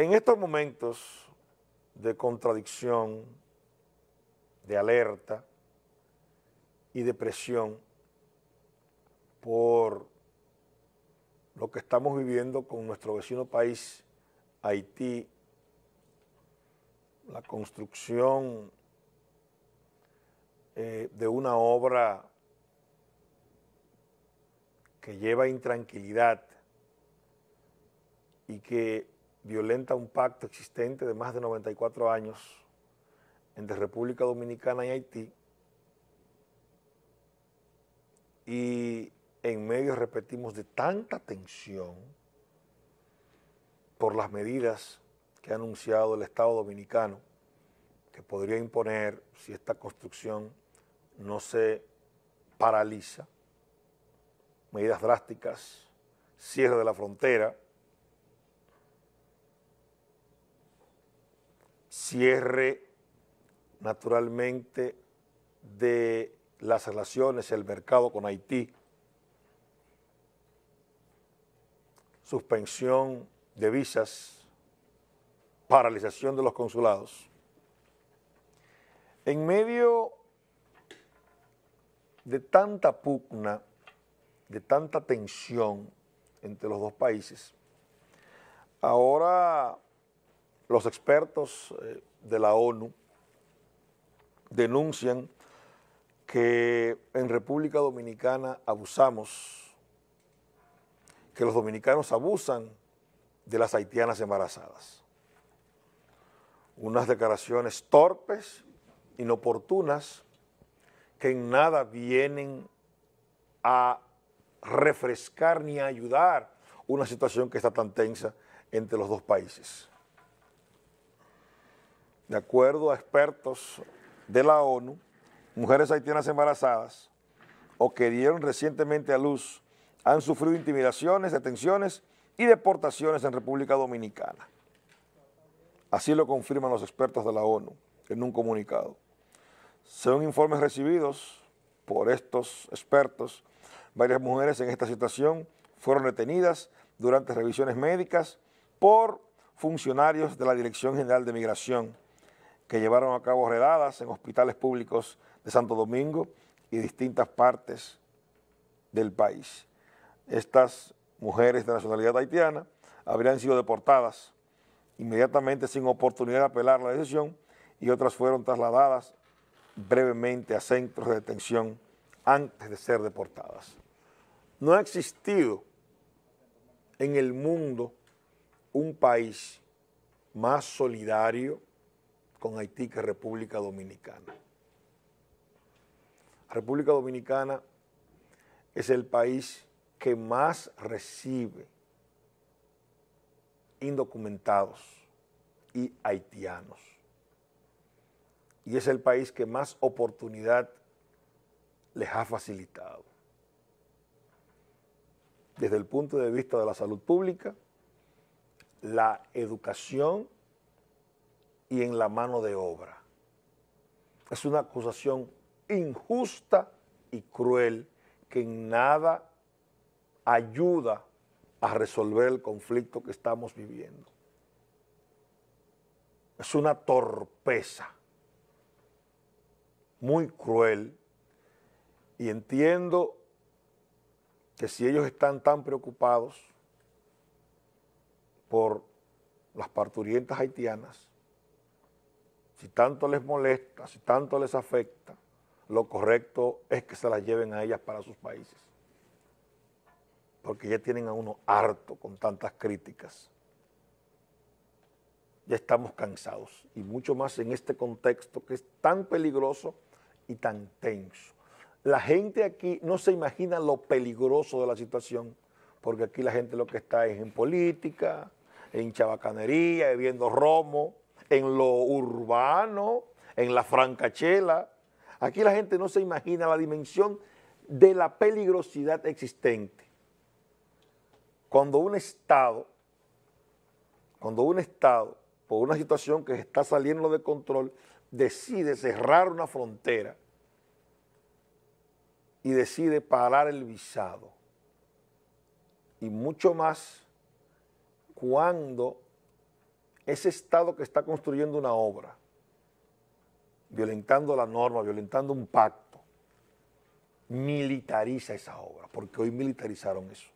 En estos momentos de contradicción, de alerta y de presión por lo que estamos viviendo con nuestro vecino país, Haití, la construcción eh, de una obra que lleva intranquilidad y que violenta un pacto existente de más de 94 años entre República Dominicana y Haití y en medio, repetimos, de tanta tensión por las medidas que ha anunciado el Estado Dominicano que podría imponer si esta construcción no se paraliza, medidas drásticas, cierre de la frontera, cierre naturalmente de las relaciones, el mercado con Haití, suspensión de visas, paralización de los consulados. En medio de tanta pugna, de tanta tensión entre los dos países, ahora los expertos eh, de la ONU denuncian que en República Dominicana abusamos, que los dominicanos abusan de las haitianas embarazadas. Unas declaraciones torpes, inoportunas, que en nada vienen a refrescar ni a ayudar una situación que está tan tensa entre los dos países de acuerdo a expertos de la ONU, mujeres haitianas embarazadas o que dieron recientemente a luz han sufrido intimidaciones, detenciones y deportaciones en República Dominicana. Así lo confirman los expertos de la ONU en un comunicado. Según informes recibidos por estos expertos, varias mujeres en esta situación fueron detenidas durante revisiones médicas por funcionarios de la Dirección General de Migración que llevaron a cabo redadas en hospitales públicos de Santo Domingo y distintas partes del país. Estas mujeres de nacionalidad haitiana habrían sido deportadas inmediatamente sin oportunidad de apelar la decisión y otras fueron trasladadas brevemente a centros de detención antes de ser deportadas. No ha existido en el mundo un país más solidario, con Haití que República Dominicana. República Dominicana es el país que más recibe indocumentados y haitianos. Y es el país que más oportunidad les ha facilitado. Desde el punto de vista de la salud pública, la educación y en la mano de obra. Es una acusación injusta y cruel que en nada ayuda a resolver el conflicto que estamos viviendo. Es una torpeza muy cruel y entiendo que si ellos están tan preocupados por las parturientas haitianas, si tanto les molesta, si tanto les afecta, lo correcto es que se las lleven a ellas para sus países. Porque ya tienen a uno harto con tantas críticas. Ya estamos cansados y mucho más en este contexto que es tan peligroso y tan tenso. La gente aquí no se imagina lo peligroso de la situación, porque aquí la gente lo que está es en política, en chabacanería, bebiendo romo, en lo urbano, en la francachela. Aquí la gente no se imagina la dimensión de la peligrosidad existente. Cuando un Estado, cuando un Estado, por una situación que está saliendo de control, decide cerrar una frontera y decide parar el visado. Y mucho más cuando ese Estado que está construyendo una obra, violentando la norma, violentando un pacto, militariza esa obra, porque hoy militarizaron eso.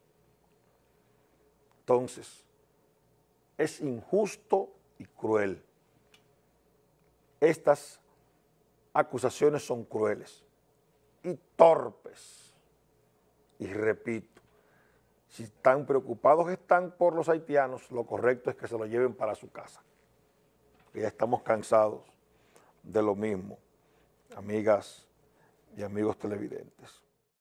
Entonces, es injusto y cruel. Estas acusaciones son crueles y torpes. Y repito, si tan preocupados están por los haitianos, lo correcto es que se lo lleven para su casa. Ya estamos cansados de lo mismo, amigas y amigos televidentes.